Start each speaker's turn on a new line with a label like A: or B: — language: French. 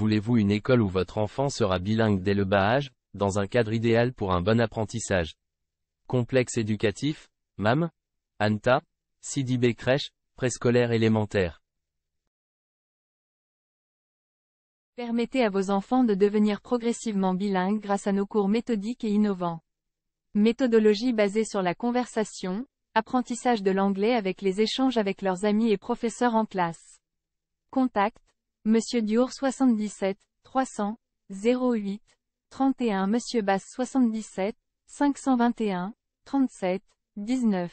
A: Voulez-vous une école où votre enfant sera bilingue dès le bas âge, dans un cadre idéal pour un bon apprentissage Complexe éducatif, MAM, ANTA, CDB crèche, préscolaire élémentaire.
B: Permettez à vos enfants de devenir progressivement bilingues grâce à nos cours méthodiques et innovants. Méthodologie basée sur la conversation, apprentissage de l'anglais avec les échanges avec leurs amis et professeurs en classe. Contact Monsieur Dior 77, 300, 08, 31 Monsieur Basse 77, 521, 37, 19.